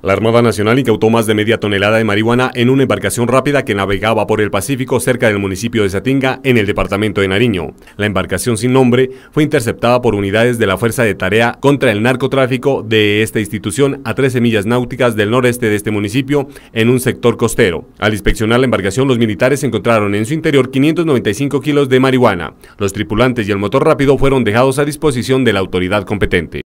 La Armada Nacional incautó más de media tonelada de marihuana en una embarcación rápida que navegaba por el Pacífico cerca del municipio de Satinga, en el departamento de Nariño. La embarcación sin nombre fue interceptada por unidades de la Fuerza de Tarea contra el Narcotráfico de esta institución a 13 millas náuticas del noreste de este municipio, en un sector costero. Al inspeccionar la embarcación, los militares encontraron en su interior 595 kilos de marihuana. Los tripulantes y el motor rápido fueron dejados a disposición de la autoridad competente.